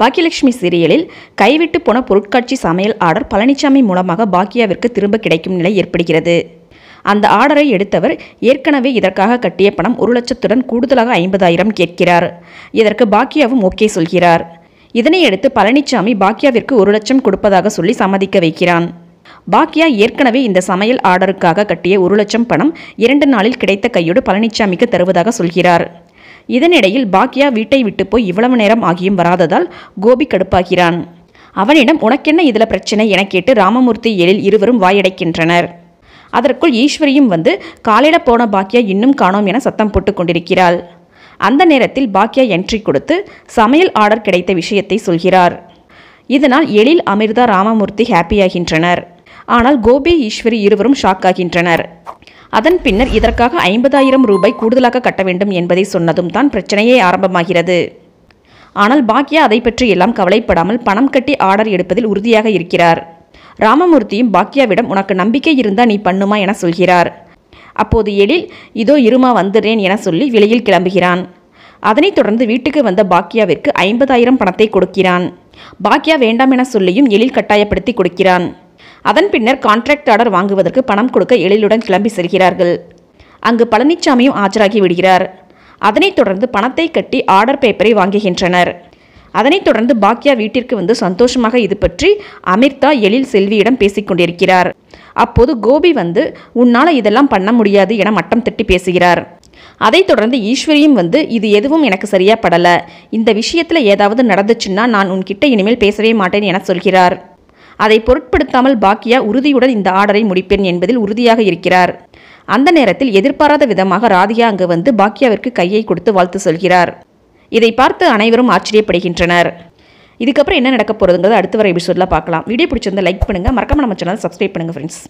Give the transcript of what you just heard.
பாக்கியலட்சுமி சீரியலில் கைவிட்டு போன பொருட்காட்சி சமையல் ஆர்டர் பழனிசாமி மூலமாக பாக்கியாவிற்கு திரும்ப கிடைக்கும் நிலை ஏற்படுகிறது அந்த ஆர்டரை எடுத்தவர் ஏற்கனவே இதற்காக கட்டிய பணம் ஒரு லட்சத்துடன் கூடுதலாக ஐம்பதாயிரம் கேட்கிறார் இதற்கு பாக்கியாவும் ஓகே சொல்கிறார் இதனையடுத்து பழனிசாமி பாக்கியாவிற்கு ஒரு லட்சம் கொடுப்பதாக சொல்லி சம்மதிக்க வைக்கிறான் பாக்கியா ஏற்கனவே இந்த சமையல் ஆர்டருக்காக கட்டிய ஒரு லட்சம் பணம் இரண்டு நாளில் கிடைத்த கையோடு பழனிசாமிக்கு தருவதாக சொல்கிறார் இதனிடையில் பாக்கியா வீட்டை விட்டு போய் இவ்வளவு நேரம் ஆகியும் வராததால் கோபி கடுப்பாகிறான் அவனிடம் உனக்கென்ன இதில் பிரச்சனை என கேட்டு ராமமூர்த்தி எழில் இருவரும் வாயடைக்கின்றனர் அதற்குள் ஈஸ்வரியும் வந்து காலையில் போன பாக்கியா இன்னும் காணோம் என சத்தம் போட்டு கொண்டிருக்கிறாள் அந்த நேரத்தில் பாக்கியா என்ட்ரி கொடுத்து சமையல் ஆர்டர் கிடைத்த விஷயத்தை சொல்கிறார் இதனால் எழில் அமிர்தா ராமமூர்த்தி ஹாப்பியாகின்றனர் ஆனால் கோபி ஈஸ்வரி இருவரும் ஷாக் ஆகின்றனர் அதன் பின்னர் இதற்காக ஐம்பதாயிரம் ரூபாய் கூடுதலாக கட்ட வேண்டும் என்பதை சொன்னதும் தான் பிரச்சனையே ஆரம்பமாகிறது ஆனால் பாக்யா அதை பற்றி எல்லாம் கவலைப்படாமல் பணம் கட்டி ஆர்டர் எடுப்பதில் உறுதியாக இருக்கிறார் ராமமூர்த்தியும் பாக்யாவிடம் உனக்கு நம்பிக்கை இருந்தால் நீ பண்ணுமா என சொல்கிறார் அப்போது எழில் இதோ இருமா வந்துடுறேன் என சொல்லி வெளியில் கிளம்புகிறான் அதனைத் தொடர்ந்து வீட்டுக்கு வந்த பாக்யாவிற்கு ஐம்பதாயிரம் பணத்தை கொடுக்கிறான் பாக்யா வேண்டாம் என சொல்லியும் எழில் கட்டாயப்படுத்தி கொடுக்கிறான் அதன் பின்னர் கான்ட்ராக்ட் ஆர்டர் வாங்குவதற்கு பணம் கொடுக்க எழிலுடன் கிளம்பி செல்கிறார்கள் அங்கு பழனிசாமியும் ஆஜராகி விடுகிறார் அதனைத் தொடர்ந்து பணத்தை கட்டி ஆர்டர் பேப்பரை வாங்குகின்றனர் அதனைத் தொடர்ந்து பாக்யா வீட்டிற்கு வந்து சந்தோஷமாக இது பற்றி அமிர்தா எழில் செல்வியிடம் பேசிக்கொண்டிருக்கிறார் அப்போது கோபி வந்து உன்னால் இதெல்லாம் பண்ண முடியாது என மட்டம் தட்டி பேசுகிறார் அதைத் தொடர்ந்து ஈஸ்வரியும் வந்து இது எதுவும் எனக்கு சரியா படல இந்த விஷயத்தில் ஏதாவது நடந்துச்சுன்னா நான் உன்கிட்ட இனிமேல் பேசவே மாட்டேன் என சொல்கிறார் அதை பொருட்படுத்தாமல் பாக்கியா உறுதியுடன் இந்த ஆர்டரை முடிப்பேன் என்பதில் உறுதியாக இருக்கிறார் அந்த நேரத்தில் எதிர்பாராத விதமாக ராதிகா அங்கு வந்து பாக்கியாவிற்கு கையை கொடுத்து வாழ்த்து சொல்கிறார் இதை பார்த்து அனைவரும் ஆச்சரியப்படுகின்றனர் இதுக்கப்புறம் என்ன நடக்க போகிறதுங்கிறது அடுத்த வர எபிசோடில் பார்க்கலாம் வீடியோ பிடிச்சிருந்தால் லைக் பண்ணுங்கள் மறக்காமல் நம்ம சேனல் சப்ஸ்கிரைப் பண்ணுங்கள் ஃப்ரெண்ட்ஸ்